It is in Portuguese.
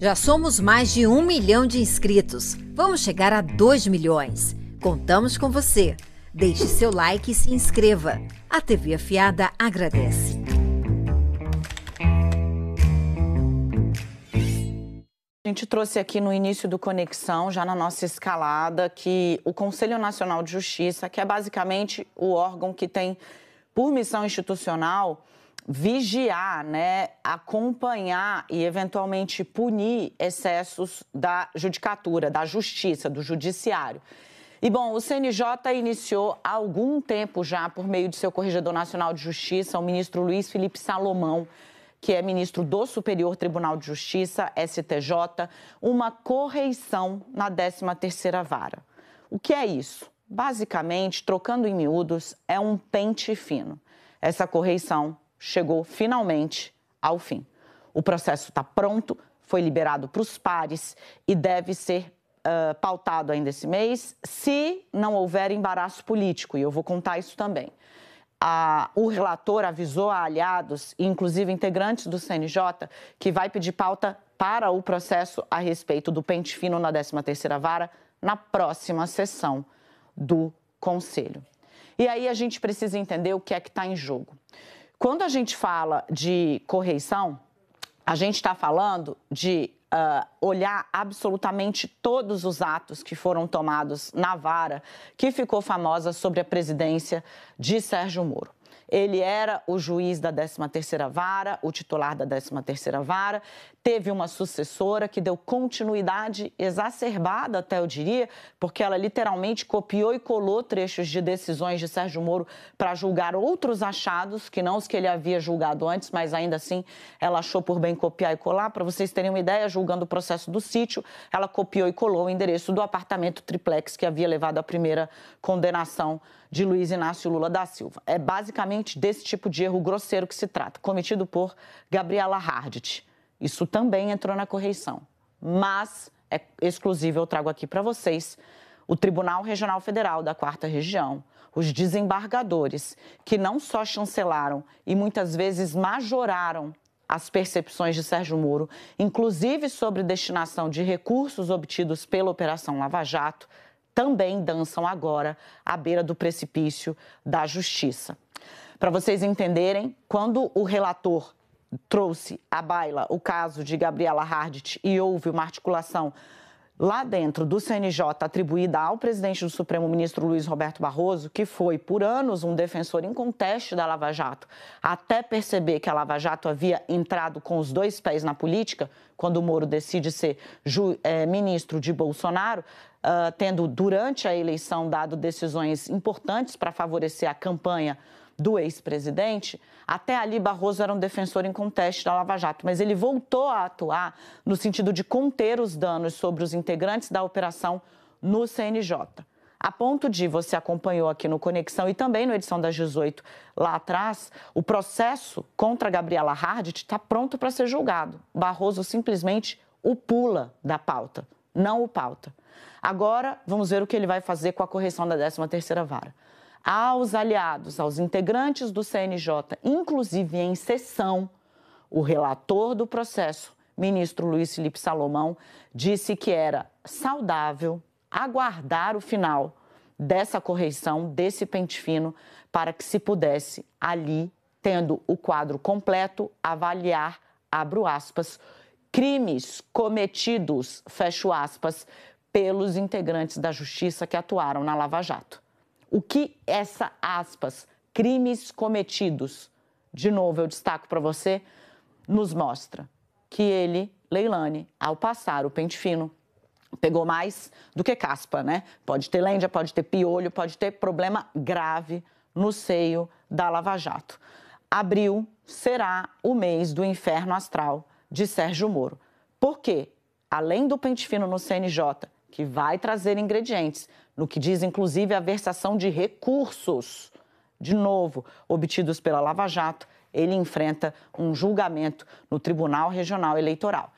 Já somos mais de um milhão de inscritos. Vamos chegar a 2 milhões. Contamos com você. Deixe seu like e se inscreva. A TV Afiada agradece. A gente trouxe aqui no início do Conexão, já na nossa escalada, que o Conselho Nacional de Justiça, que é basicamente o órgão que tem por missão institucional vigiar, né, acompanhar e eventualmente punir excessos da judicatura, da justiça, do judiciário. E bom, o CNJ iniciou há algum tempo já, por meio de seu corregedor nacional de justiça, o ministro Luiz Felipe Salomão, que é ministro do Superior Tribunal de Justiça, STJ, uma correição na 13ª vara. O que é isso? Basicamente, trocando em miúdos, é um pente fino. Essa correição chegou finalmente ao fim. O processo está pronto, foi liberado para os pares e deve ser uh, pautado ainda esse mês, se não houver embaraço político, e eu vou contar isso também. A, o relator avisou a aliados, inclusive integrantes do CNJ, que vai pedir pauta para o processo a respeito do pente fino na 13ª vara na próxima sessão do Conselho. E aí a gente precisa entender o que é que está em jogo. Quando a gente fala de correição, a gente está falando de Uh, olhar absolutamente todos os atos que foram tomados na vara que ficou famosa sobre a presidência de Sérgio Moro. Ele era o juiz da 13ª Vara, o titular da 13ª Vara, teve uma sucessora que deu continuidade exacerbada, até eu diria, porque ela literalmente copiou e colou trechos de decisões de Sérgio Moro para julgar outros achados, que não os que ele havia julgado antes, mas ainda assim ela achou por bem copiar e colar. Para vocês terem uma ideia, julgando o processo do sítio, ela copiou e colou o endereço do apartamento triplex que havia levado à primeira condenação de Luiz Inácio Lula da Silva. É basicamente desse tipo de erro grosseiro que se trata, cometido por Gabriela Hardt. Isso também entrou na correição, mas é exclusivo, eu trago aqui para vocês o Tribunal Regional Federal da Quarta Região, os desembargadores, que não só chancelaram e muitas vezes majoraram as percepções de Sérgio Moro, inclusive sobre destinação de recursos obtidos pela Operação Lava Jato, também dançam agora à beira do precipício da justiça. Para vocês entenderem, quando o relator trouxe à baila o caso de Gabriela Hardt e houve uma articulação lá dentro do CNJ atribuída ao presidente do Supremo, ministro Luiz Roberto Barroso, que foi por anos um defensor inconteste da Lava Jato, até perceber que a Lava Jato havia entrado com os dois pés na política, quando o Moro decide ser ju, é, ministro de Bolsonaro, uh, tendo durante a eleição dado decisões importantes para favorecer a campanha do ex-presidente, até ali Barroso era um defensor em conteste da Lava Jato, mas ele voltou a atuar no sentido de conter os danos sobre os integrantes da operação no CNJ. A ponto de você acompanhou aqui no Conexão e também no edição das 18 lá atrás, o processo contra Gabriela Hardt está pronto para ser julgado. Barroso simplesmente o pula da pauta, não o pauta. Agora, vamos ver o que ele vai fazer com a correção da 13 terceira vara aos aliados, aos integrantes do CNJ, inclusive em sessão, o relator do processo, ministro Luiz Felipe Salomão, disse que era saudável aguardar o final dessa correção desse pente fino, para que se pudesse ali, tendo o quadro completo, avaliar, abro aspas, crimes cometidos, fecho aspas, pelos integrantes da justiça que atuaram na Lava Jato o que essa aspas, crimes cometidos, de novo eu destaco para você, nos mostra? Que ele, Leilani, ao passar o pente fino, pegou mais do que caspa, né? Pode ter lêndia, pode ter piolho, pode ter problema grave no seio da Lava Jato. Abril será o mês do inferno astral de Sérgio Moro. Por quê? Além do pente fino no CNJ, que vai trazer ingredientes no que diz inclusive a versação de recursos, de novo, obtidos pela Lava Jato, ele enfrenta um julgamento no Tribunal Regional Eleitoral.